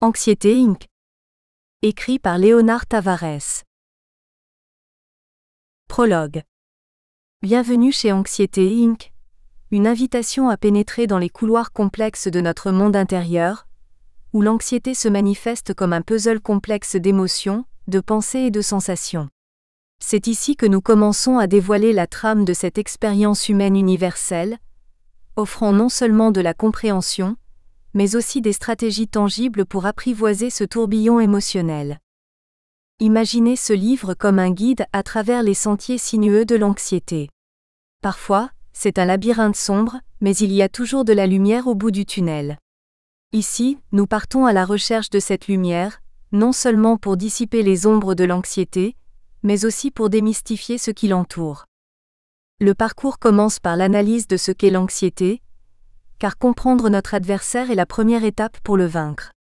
Anxiété Inc. Écrit par Léonard Tavares. Prologue. Bienvenue chez Anxiété Inc., une invitation à pénétrer dans les couloirs complexes de notre monde intérieur, où l'anxiété se manifeste comme un puzzle complexe d'émotions, de pensées et de sensations. C'est ici que nous commençons à dévoiler la trame de cette expérience humaine universelle, offrant non seulement de la compréhension, mais aussi des stratégies tangibles pour apprivoiser ce tourbillon émotionnel. Imaginez ce livre comme un guide à travers les sentiers sinueux de l'anxiété. Parfois, c'est un labyrinthe sombre, mais il y a toujours de la lumière au bout du tunnel. Ici, nous partons à la recherche de cette lumière, non seulement pour dissiper les ombres de l'anxiété, mais aussi pour démystifier ce qui l'entoure. Le parcours commence par l'analyse de ce qu'est l'anxiété, car comprendre notre adversaire est la première étape pour le vaincre.